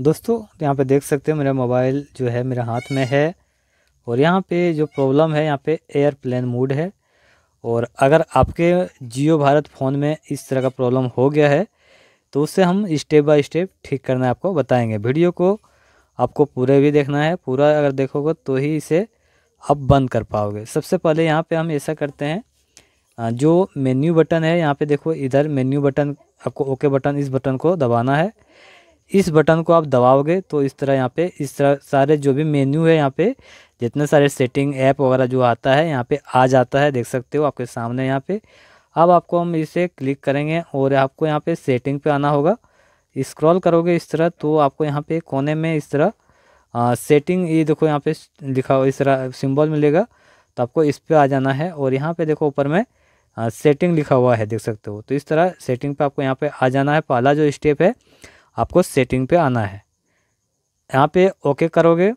दोस्तों यहाँ पे देख सकते हो मेरा मोबाइल जो है मेरे हाथ में है और यहाँ पे जो प्रॉब्लम है यहाँ पे एयरप्लेन मूड है और अगर आपके जियो भारत फ़ोन में इस तरह का प्रॉब्लम हो गया है तो उससे हम स्टेप बाय स्टेप ठीक करना आपको बताएंगे वीडियो को आपको पूरे भी देखना है पूरा अगर देखोगे तो ही इसे आप बंद कर पाओगे सबसे पहले यहाँ पर हम ऐसा करते हैं जो मेन्यू बटन है यहाँ पर देखो इधर मेन्यू बटन आपको ओके बटन इस बटन को दबाना है इस बटन को आप दबाओगे तो इस तरह यहाँ पे इस तरह सारे जो भी मेन्यू है यहाँ पे जितने सारे सेटिंग ऐप वगैरह जो आता है यहाँ पे आ जाता है देख सकते हो आपके सामने यहाँ पे अब आपको हम इसे क्लिक करेंगे और आपको यहाँ पे सेटिंग पे आना होगा स्क्रॉल करोगे इस तरह तो आपको यहाँ पे कोने में इस तरह आ, सेटिंग ये देखो यहाँ पे लिखा हो इस तरह सिंबल मिलेगा तो आपको इस पर आ जाना है और यहाँ पर देखो ऊपर में आ, सेटिंग लिखा हुआ है देख सकते हो तो इस तरह सेटिंग पर आपको यहाँ पर आ जाना है पहला जो स्टेप है आपको सेटिंग पे आना है यहाँ पे ओके करोगे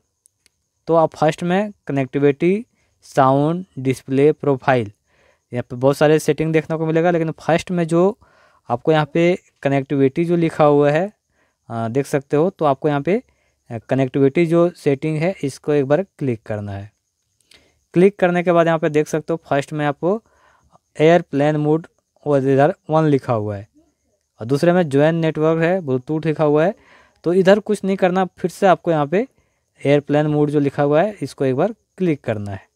तो आप फर्स्ट में कनेक्टिविटी साउंड डिस्प्ले प्रोफाइल यहाँ पे बहुत सारे सेटिंग देखने को मिलेगा लेकिन फर्स्ट में जो आपको यहाँ पे कनेक्टिविटी जो लिखा हुआ है आ, देख सकते हो तो आपको यहाँ पे कनेक्टिविटी जो सेटिंग है इसको एक बार क्लिक करना है क्लिक करने के बाद यहाँ पे देख सकते हो फर्स्ट में आपको एयरप्लेन मोड और इधर वन लिखा हुआ है और दूसरे में ज्वाइन नेटवर्क है ब्लूटूथ लिखा हुआ है तो इधर कुछ नहीं करना फिर से आपको यहाँ पे एयरप्लेन मोड जो लिखा हुआ है इसको एक बार क्लिक करना है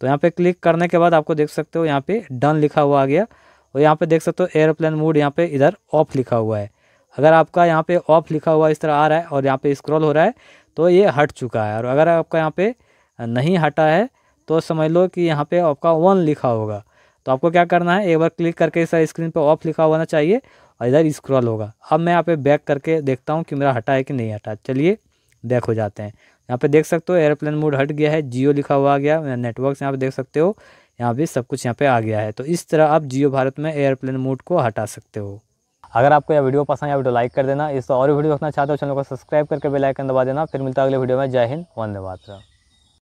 तो यहाँ पे क्लिक करने के बाद आपको देख सकते हो यहाँ पे डन लिखा हुआ आ गया और यहाँ पे देख सकते हो एयरप्लेन मोड यहाँ पे इधर ऑफ लिखा हुआ है अगर आपका यहाँ पे ऑफ लिखा हुआ इस तरह आ रहा है और यहाँ पे स्क्रॉल हो रहा है तो ये हट चुका है और अगर आपका यहाँ पे नहीं हटा है तो समझ लो कि यहाँ पे आपका वन लिखा होगा तो आपको क्या करना है एक बार क्लिक करके इस स्क्रीन पर ऑफ लिखा होना चाहिए और इधर स्क्रॉल होगा अब मैं यहाँ पे बैक करके देखता हूँ कि मेरा हटा है कि नहीं हटा चलिए बैक हो जाते हैं यहाँ पे देख सकते हो एयरप्लेन मोड हट गया है जियो लिखा हुआ आ गया नेटवर्क यहाँ पे देख सकते हो यहाँ पे सब कुछ यहाँ पे आ गया है तो इस तरह आप जियो भारत में एयरप्लेन मोड को हटा सकते हो अगर आपको यह वीडियो पसंद है वीडियो लाइक कर देना इस और वीडियो देखना चाहते हो चैनल को सब्सक्राइब करके बेलाइकन दबा देना फिर मिलता है अगले वीडियो में जय हिंद वंदे मातरम